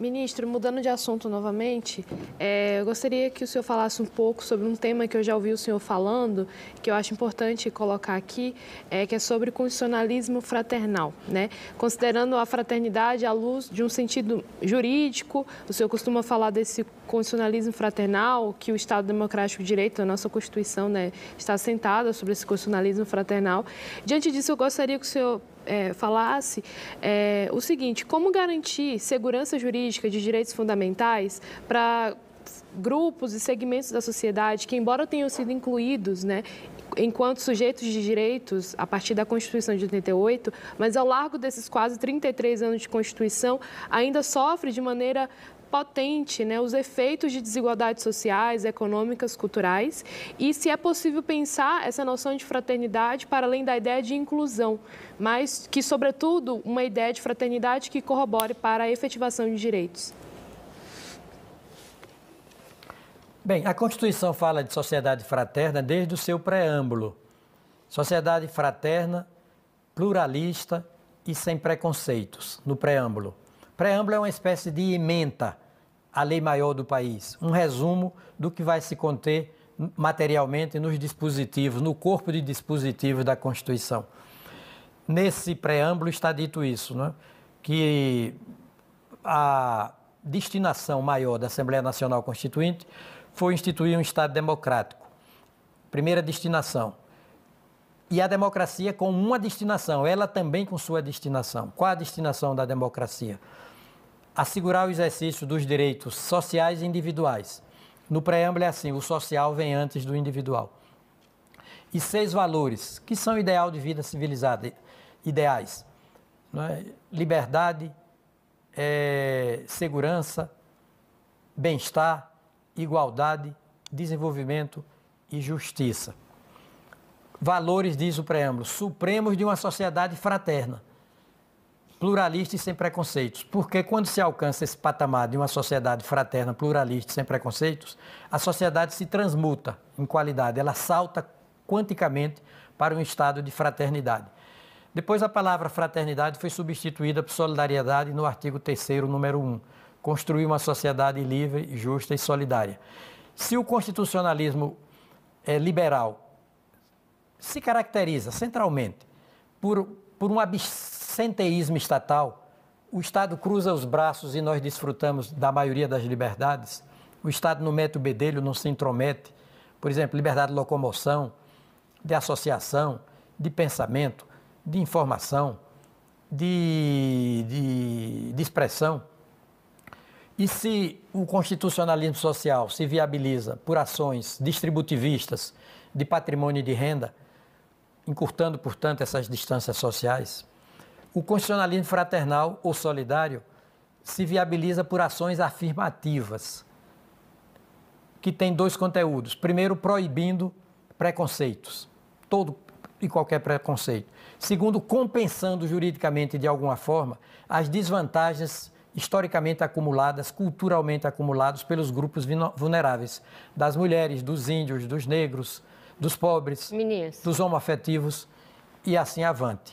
Ministro, mudando de assunto novamente, é, eu gostaria que o senhor falasse um pouco sobre um tema que eu já ouvi o senhor falando, que eu acho importante colocar aqui, é, que é sobre constitucionalismo fraternal. Né? Considerando a fraternidade à luz de um sentido jurídico, o senhor costuma falar desse constitucionalismo fraternal, que o Estado Democrático de Direito, a nossa Constituição, né, está assentada sobre esse constitucionalismo fraternal. Diante disso, eu gostaria que o senhor é, falasse é, o seguinte: como garantir segurança jurídica de direitos fundamentais para grupos e segmentos da sociedade que, embora tenham sido incluídos, né, enquanto sujeitos de direitos a partir da Constituição de 88, mas ao largo desses quase 33 anos de Constituição, ainda sofre de maneira potente né, os efeitos de desigualdades sociais, econômicas, culturais e se é possível pensar essa noção de fraternidade para além da ideia de inclusão, mas que, sobretudo, uma ideia de fraternidade que corrobore para a efetivação de direitos. Bem, a Constituição fala de sociedade fraterna desde o seu preâmbulo. Sociedade fraterna, pluralista e sem preconceitos, no preâmbulo. Preâmbulo é uma espécie de emenda à lei maior do país, um resumo do que vai se conter materialmente nos dispositivos, no corpo de dispositivos da Constituição. Nesse preâmbulo está dito isso, né? que a destinação maior da Assembleia Nacional Constituinte foi instituir um Estado democrático. Primeira destinação. E a democracia com uma destinação, ela também com sua destinação. Qual a destinação da democracia? Assegurar o exercício dos direitos sociais e individuais. No preâmbulo é assim: o social vem antes do individual. E seis valores, que são ideal de vida civilizada, ideais: é? liberdade, é, segurança, bem-estar, igualdade, desenvolvimento e justiça. Valores, diz o preâmbulo, supremos de uma sociedade fraterna, pluralista e sem preconceitos. Porque quando se alcança esse patamar de uma sociedade fraterna, pluralista e sem preconceitos, a sociedade se transmuta em qualidade, ela salta quanticamente para um estado de fraternidade. Depois a palavra fraternidade foi substituída por solidariedade no artigo 3 número 1 construir uma sociedade livre, justa e solidária. Se o constitucionalismo é, liberal se caracteriza centralmente por, por um absenteísmo estatal, o Estado cruza os braços e nós desfrutamos da maioria das liberdades, o Estado não mete o bedelho, não se intromete, por exemplo, liberdade de locomoção, de associação, de pensamento, de informação, de, de, de expressão. E se o constitucionalismo social se viabiliza por ações distributivistas de patrimônio e de renda, encurtando, portanto, essas distâncias sociais, o constitucionalismo fraternal ou solidário se viabiliza por ações afirmativas, que têm dois conteúdos. Primeiro, proibindo preconceitos, todo e qualquer preconceito. Segundo, compensando juridicamente, de alguma forma, as desvantagens historicamente acumuladas, culturalmente acumulados pelos grupos vulneráveis, das mulheres, dos índios, dos negros, dos pobres, dos homoafetivos e assim avante.